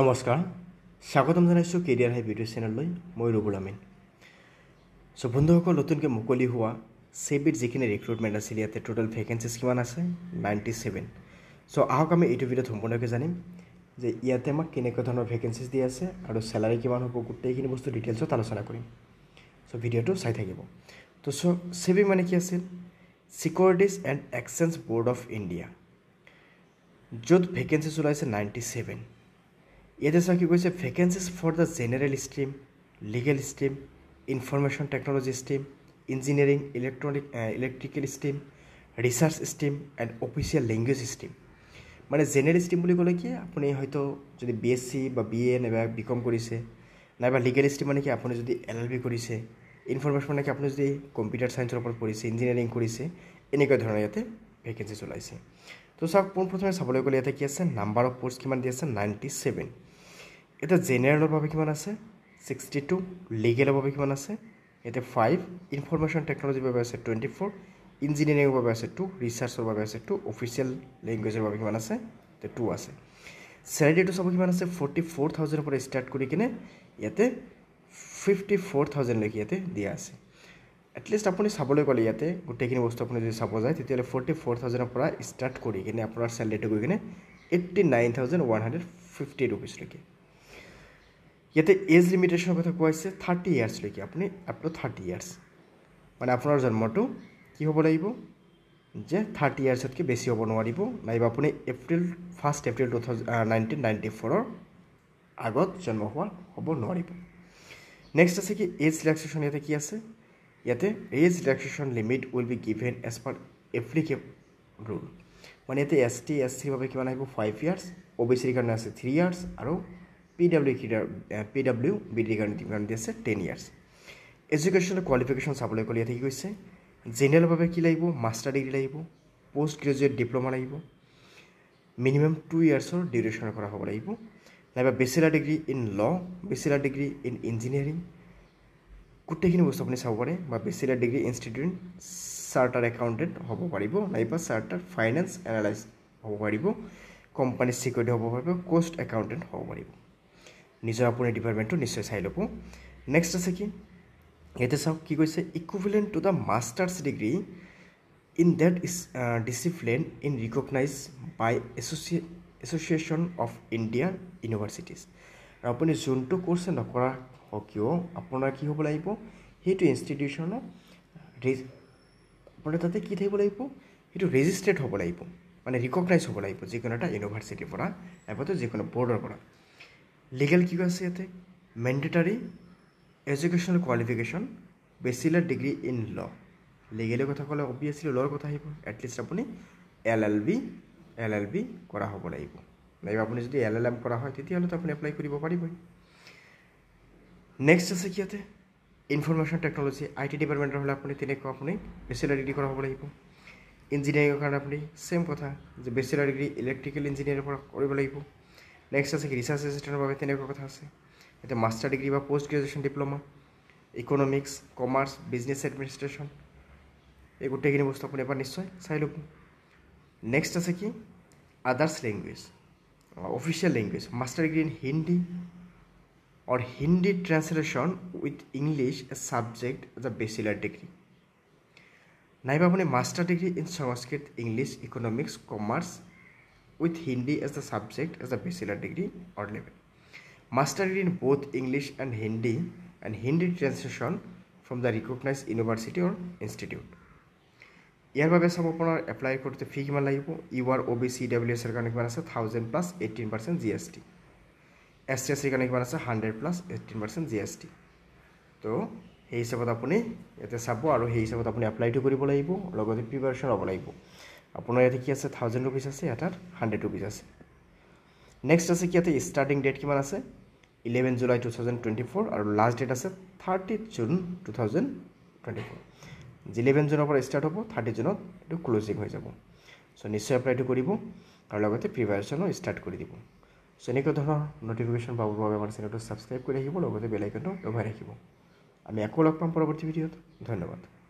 নমস্কাৰ স্বাগতম জনাইছোঁ কেৰিয়াৰ হাই ভিডিঅ' চেনেললৈ মই ৰুবুল আমিন চ' বন্ধুসকল নতুনকৈ মুকলি হোৱা চেবিত যিখিনি ৰিক্ৰুটমেণ্ট আছিল ইয়াতে টোটেল ভেকেঞ্চিজ কিমান আছে নাইণ্টি চেভেন চ' আহক আমি এইটো ভিডিঅ'ত সম্পূৰ্ণকৈ জানিম যে ইয়াতে আমাক কেনেকুৱা ধৰণৰ ভেকেঞ্চিজ দি আছে আৰু চেলাৰী কিমান হ'ব গোটেইখিনি বস্তু ডিটেইলছত আলোচনা কৰিম চ' ভিডিঅ'টো চাই থাকিব তো চ' চেবি মানে কি আছিল securities and exchange board of India য'ত ভেকেঞ্চিজ ওলাইছে নাইণ্টি চেভেন ইয়াতে চাওক কি কৈছে vacancies for the general stream legal stream information technology stream engineering electronic electrical stream research stream and official language stream মানে জেনেৰেল ষ্ট্ৰীম বুলি ক'লে কি আপুনি হয়তো যদি বি এছ চি বা বি এ নাইবা বি কম কৰিছে নাইবা লিগেল ষ্ট্ৰীম মানে কি আপুনি যদি এল এল বি কৰিছে ইনফৰ্মেশ্যন মানে কি আপুনি যদি কম্পিউটাৰ চায়েঞ্চৰ ওপৰত পঢ়িছে ইঞ্জিনিয়াৰিং কৰিছে এনেকুৱা ধৰণে ইয়াতে ভেকেঞ্চি চলাইছে তো চাওক পোনপ্ৰথমে চাবলৈ গ'লে ইয়াতে কি আছে নাম্বাৰ অফ পোষ্ট কিমান দি আছে নাইণ্টি ছেভেন এতিয়া জেনেৰেলৰভাৱে কিমান আছে ছিক্সটি টু লিগেলৰভাৱে কিমান আছে ইয়াতে ফাইভ ইনফৰ্মেশ্যন টেকনলজিৰ বাবে আছে টুৱেণ্টি ফ'ৰ ইঞ্জিনিয়াৰিঙৰ বাবে আছে টু ৰিচাৰ্চৰ বাবে আছে টু অফিচিয়েল লেংগুৱেজৰ বাবে কিমান আছে টু আছে চেলেৰিটো চাব কিমান আছে ফৰ্টি ফ'ৰ থাউজেণ্ডৰ পৰা ষ্টাৰ্ট কৰি কিনে ইয়াতে ফিফটি ফ'ৰ থাউজেণ্ডলৈকে ইয়াতে দিয়া আছে এটলিষ্ট আপুনি চাবলৈ গ'লে ইয়াতে গোটেইখিনি বস্তু আপুনি যদি চাব যায় তেতিয়াহ'লে ফৰ্টি ফ'ৰ থাউজেণ্ডৰ পৰা ষ্টাৰ্ট কৰি কিনে আপোনাৰ চেলেৰিটো গৈ কিনে eighty nine thousand one hundred fifty ৰুপিজলৈকে ইয়াতে এজ লিমিটেশ্যনৰ কথা কোৱা হৈছে থাৰ্টি ইয়াৰ্ছলৈকে আপুনি আপ টু থাৰ্টি ইয়াৰ্ছ মানে আপোনাৰ জন্মটো কি হ'ব লাগিব যে থাৰ্টি ইয়াৰ্ছতকৈ বেছি হ'ব নোৱাৰিব নাইবা আপুনি April first April two thousand nineteen ninety ফ'ৰৰ আগত জন্ম হোৱা হ'ব নোৱাৰিব নেক্সট আছে কি এজ ৰিলেক্সেশ্যন ইয়াতে কি আছে ইয়াতে age relaxation limit will be given as per applicable rule মানে ইয়াতে এছ টি এছ চিৰ বাবে কিমান আহিব ফাইভ ইয়াৰ্ছ অ' বি চিৰ কাৰণে আছে থ্ৰী ইয়াৰ্ছ আৰু P W P W B ডিৰ কাৰণে কিমান দি আছে টেন ইয়াৰ্ছ এডুকেশ্যনেল কোৱালিফিকেশ্যন চাবলৈ গ'লে ইয়াতে কি কৈছে জেনেৰেলভাৱে কি লাগিব মাষ্টাৰ ডিগ্ৰী লাগিব পষ্ট গ্ৰেজুৱেট ডিপ্ল'মা লাগিব মিনিমাম টু ইয়াৰ্ছৰ ডিউৰেশ্যন কৰা হ'ব লাগিব নাইবা bachelor degree in law' bachelor degree in engineering গোটেইখিনি বস্তু আপুনি চাব পাৰে বা bachelor degree institute chartered accountant হ'ব পাৰিব নাইবা চাৰ্টাৰ ফাইনেন্স এনালাইজ হ'ব পাৰিব কোম্পানী চিকিউৰিটি হ'ব পাৰিব কষ্ট একাউণ্টেণ্ট হ'ব পাৰিব নিজৰ আপুনি ডিপাৰ্টমেণ্টটো নিশ্চয় চাই ল'ব নেক্সট আছে কি ইয়াতে চাওক কি কৈছে equivalent to the masters degree in that is discipline in recognise by associa association of India universities আৰু আপুনি যোনটো কোৰ্চ নকৰা হকীয় আপোনাৰ কি হ'ব লাগিব সেইটো ইনষ্টিটিউশ্যনৰ আপোনাৰ তাতে কি থাকিব লাগিব সেইটো ৰেজিষ্ট্ৰেড হ'ব লাগিব মানে ৰিকগনাইজ হ'ব লাগিব যিকোনো এটা ইউনিভাৰ্চিটিৰ পৰা নাইবাতো যিকোনো বৰ্ডৰ পৰা লিগেল কি আছে ইয়াতে mandatory educational qualification bachelor degree in law লিগেলৰ কথা ক'লে অভিয়াছলি লৰ কথা আহিব এটলিষ্ট আপুনি L L B L L B কৰা হ'ব লাগিব নাইবা আপুনি যদি এল এল এম কৰা হয় তেতিয়াহ'লেতো আপুনি এপ্লাই কৰিব পাৰিবই নেক্সট আছে কি ইয়াতে ইনফৰ্মেশ্যন টেকন'লজি আই টি ডিপাৰ্টমেণ্টৰ হ'লে আপুনি তেনেকুৱা আপুনি বেচেলাৰ ডিগ্ৰী কৰা হ'ব লাগিব ইঞ্জিনিয়াৰিঙৰ কাৰণে আপুনি ছেম কথা যে বেচেলাৰ ডিগ্ৰী ইলেক্ট্ৰিকেল ইঞ্জিনিয়াৰিং পৰা কৰিব লাগিব নেক্সট আছে কি ৰিচাৰ্চ এচিষ্টেণ্টৰ বাবে তেনেকুৱা কথা আছে এতিয়া মাষ্টাৰ ডিগ্ৰী বা post graduation diploma economics commerce business administration এই গোটেইখিনি বস্তু আপুনি এবাৰ নিশ্চয় চাই ল'ব নেক্সট আছে কি others language Uh, official language master degree in hindi or hindi translation with english as subject as a bachelor degree naiba a master degree in sanskrit english economics commerce with hindi as the subject as a bachelor degree or level master degree in both english and hindi and hindi translation from the recognized university or institute ইয়াৰ বাবে চাব আপোনাৰ apply কৰোঁতে fee কিমান লাগিব U R O' B C W এছৰ কাৰণে কিমান আছে thousand plus eighteen percent G S T S T S চিৰ কাৰণে কিমান আছে hundred plus eighteen percent G S T তো সেই হিচাপত আপুনি ইয়াতে চাব আৰু সেই হিচাপত আপুনি এপ্লাইটো কৰিব লাগিব লগতে প্ৰিপাৰেশ্যন ল'ব লাগিব আপোনাৰ ইয়াতে কি আছে থাউজেণ্ড ৰুপিজ আছে ইয়াত হাণ্ড্ৰেড ৰুপিজ আছে নেক্সট আছে কি ইয়াতে ষ্টাৰ্টিং ডেট কিমান আছে eleven July two thousand twenty four আৰু লাষ্ট ডেট আছে thirty June two thousand twenty four eleven জুনৰ পৰা ষ্টাৰ্ট হ'ব থাৰ্টি জুনত এইটো ক্লজিং হৈ যাব চ' নিশ্চয় এপ্লাইটো কৰিব আৰু লগতে প্ৰিপেৰেশ্যনো ষ্টাৰ্ট কৰি দিব চ' এনেকুৱা ধৰণৰ ন'টিফিকেশ্যন পাবৰ বাবে আমাৰ চেনেলটো ছাবস্ক্ৰাইব কৰি ৰাখিব লগতে বেলাইকনটো লগাই ৰাখিব আমি আকৌ লগ পাম পৰৱৰ্তী ভিডিঅ'ত ধন্যবাদ